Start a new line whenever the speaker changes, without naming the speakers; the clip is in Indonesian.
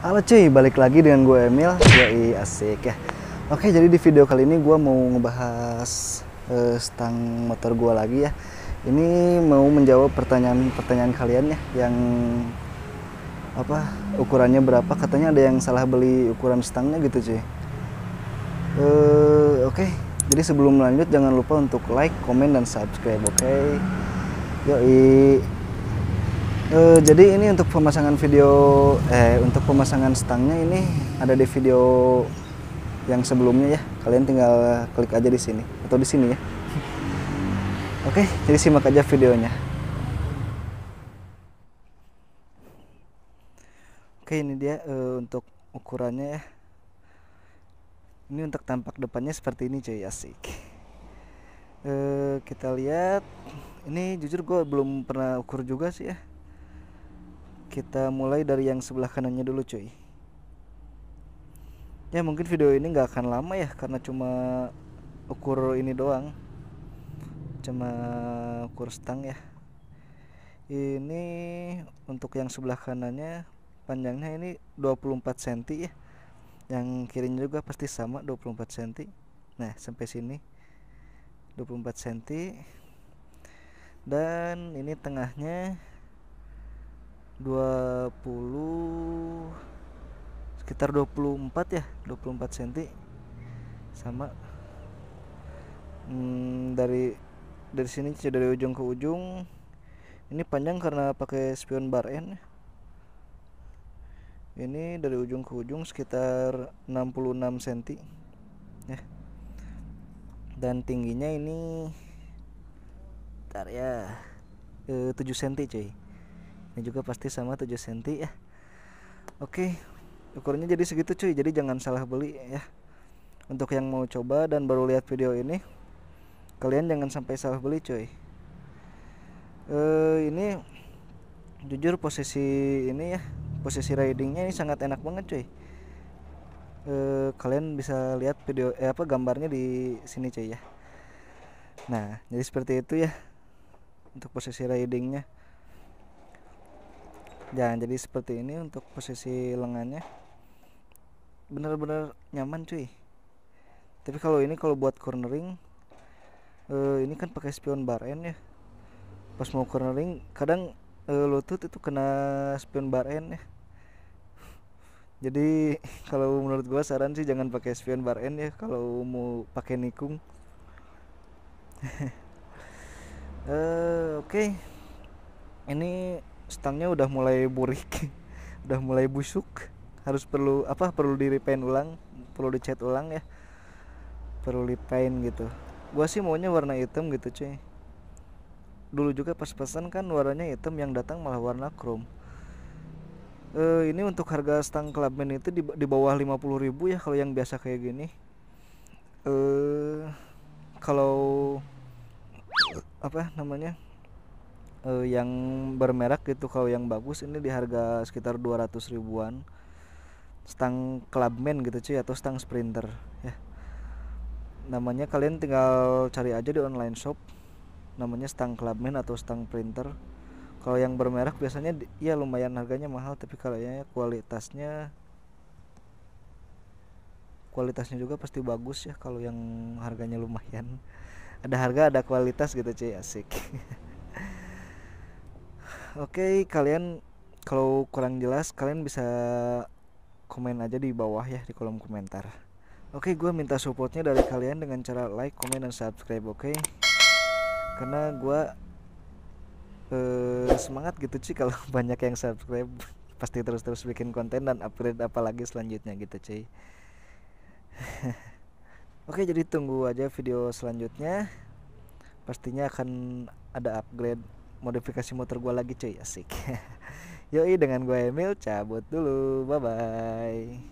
Halo cuy, balik lagi dengan gue Emil Yoi asik ya Oke jadi di video kali ini gue mau ngebahas uh, stang motor gue lagi ya Ini mau menjawab pertanyaan-pertanyaan kalian ya Yang apa ukurannya berapa katanya ada yang salah beli ukuran stangnya gitu cuy uh, Oke jadi sebelum lanjut jangan lupa untuk like, komen, dan subscribe oke okay? Yoi uh, jadi ini untuk pemasangan video eh untuk pemasangan stangnya ini ada di video yang sebelumnya ya kalian tinggal klik aja di sini atau di sini ya oke jadi simak aja videonya oke ini dia uh, untuk ukurannya ya ini untuk tampak depannya seperti ini cuy asik Uh, kita lihat ini jujur gue belum pernah ukur juga sih ya kita mulai dari yang sebelah kanannya dulu cuy ya mungkin video ini nggak akan lama ya karena cuma ukur ini doang cuma ukur stang ya ini untuk yang sebelah kanannya panjangnya ini 24 cm ya yang kirinya juga pasti sama 24 cm nah sampai sini 24 cm dan ini tengahnya 20 sekitar 24 ya 24 cm sama hmm, dari dari sini dari ujung ke ujung ini panjang karena pakai spion bar end ini dari ujung ke ujung sekitar 66 cm ya dan tingginya ini ntar ya 7 eh, cm cuy ini juga pasti sama 7 cm ya oke ukurannya jadi segitu cuy jadi jangan salah beli ya untuk yang mau coba dan baru lihat video ini kalian jangan sampai salah beli cuy eh, ini jujur posisi ini ya posisi ridingnya ini sangat enak banget cuy E, kalian bisa lihat video eh, apa gambarnya di sini cuy ya nah jadi seperti itu ya untuk posisi ridingnya dan ya, jadi seperti ini untuk posisi lengannya benar-benar nyaman cuy tapi kalau ini kalau buat cornering eh, ini kan pakai spion bar end ya pas mau cornering kadang eh, lutut itu kena spion bar end ya jadi kalau menurut gua saran sih jangan pakai spion bar end ya kalau mau pakai nikung uh, oke okay. ini stangnya udah mulai burik udah mulai busuk harus perlu apa perlu di repaint ulang perlu dicat ulang ya perlu dipaint gitu gua sih maunya warna hitam gitu cuy dulu juga pas pesan kan warnanya hitam yang datang malah warna chrome e, ini untuk harga stang clubman itu di, di bawah 50.000 ribu ya kalau yang biasa kayak gini eh kalau apa namanya uh, yang bermerek gitu kalau yang bagus ini di harga sekitar 200 ribuan stang clubman gitu cuy atau stang sprinter ya namanya kalian tinggal cari aja di online shop namanya stang clubman atau stang printer kalau yang bermerek biasanya ya lumayan harganya mahal tapi kalau ya kualitasnya kualitasnya juga pasti bagus ya kalau yang harganya lumayan ada harga ada kualitas gitu cuy asik Oke, okay, kalian kalau kurang jelas kalian bisa komen aja di bawah ya di kolom komentar. Oke, okay, gue minta supportnya dari kalian dengan cara like, komen, dan subscribe. Oke, okay? karena gue eh, semangat gitu sih kalau banyak yang subscribe pasti terus-terus bikin konten dan upgrade apalagi selanjutnya gitu cuy. Oke, jadi tunggu aja video selanjutnya. Pastinya akan ada upgrade modifikasi motor gue lagi cuy asik yoi dengan gue Emil cabut dulu bye bye